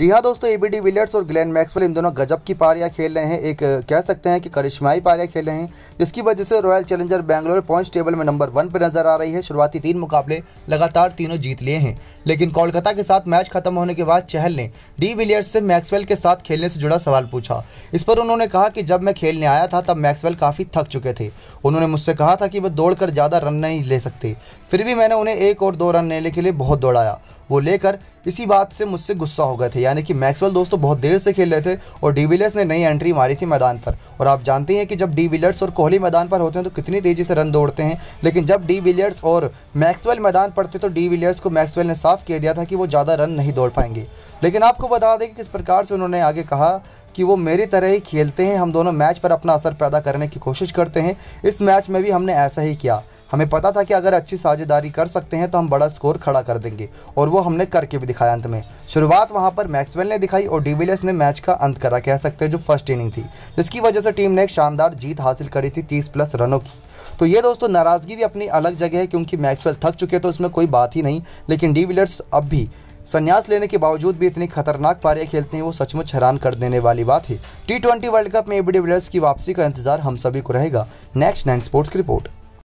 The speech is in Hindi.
जी हाँ दोस्तों एबीडी विलियर्स और ग्लेन मैक्सवेल इन दोनों गजब की पारियाँ खेल रहे हैं एक कह सकते हैं कि करिश्माई पारियाँ खेल रहे हैं जिसकी वजह से Royal Challenger Bangalore point table में नंबर वन पर नजर आ रही है शुरुआती तीन मुकाबले लगातार तीनों जीत लिए हैं लेकिन कोलकाता के साथ मैच खत्म होने के बाद चहल ने डी विलियर्स से मैक्सवेल के साथ खेलने से जुड़ा सवाल पूछा इस पर उन्होंने कहा कि जब मैं खेलने आया था तब मैक्सवेल काफ़ी थक चुके थे उन्होंने मुझसे कहा था कि वह दौड़कर ज़्यादा रन नहीं ले सकते फिर भी मैंने उन्हें एक और दो रन लेने के लिए बहुत दौड़ाया वो लेकर इसी बात से मुझसे गुस्सा हो गए थे यानी कि मैक्सवेल दोस्तों तो बहुत देर से खेल रहे थे और डी विलियर्स ने नई एंट्री मारी थी मैदान पर और आप जानते हैं कि जब डी विलियर्स और कोहली मैदान पर होते हैं तो कितनी तेज़ी से रन दौड़ते हैं लेकिन जब डी विलियर्स और मैक्सवेल मैदान पर थे तो डी विलियर्स को मैक्सवेल ने साफ कह दिया था कि वो ज़्यादा रन नहीं दौड़ पाएंगे लेकिन आपको बता दें कि किस प्रकार से उन्होंने आगे कहा कि वो मेरी तरह ही खेलते हैं हम दोनों मैच पर अपना असर पैदा करने की कोशिश करते हैं इस मैच में भी हमने ऐसा ही किया हमें पता था कि अगर अच्छी साझेदारी कर सकते हैं तो हम बड़ा स्कोर खड़ा कर देंगे और वो हमने करके भी दिखाया अंत में शुरुआत वहां पर मैक्सवेल ने दिखाई और डिविलियर्स ने मैच का अंत करा कह सकते हैं जो फर्स्ट इनिंग थी जिसकी वजह से टीम ने एक शानदार जीत हासिल करी थी तीस प्लस रनों की तो ये दोस्तों नाराज़गी भी अपनी अलग जगह है क्योंकि मैक्सवेल थक चुके तो उसमें कोई बात ही नहीं लेकिन डिविलियर्स अब भी संन्यास लेने के बावजूद भी इतनी खतरनाक पारे खेलते हैं वो सचमुच हैरान कर देने वाली बात है टी वर्ल्ड कप में एबी डिविलियर्स की वापसी का इंतजार हम सभी को रहेगा नेक्स्ट नाइन स्पोर्ट्स की रिपोर्ट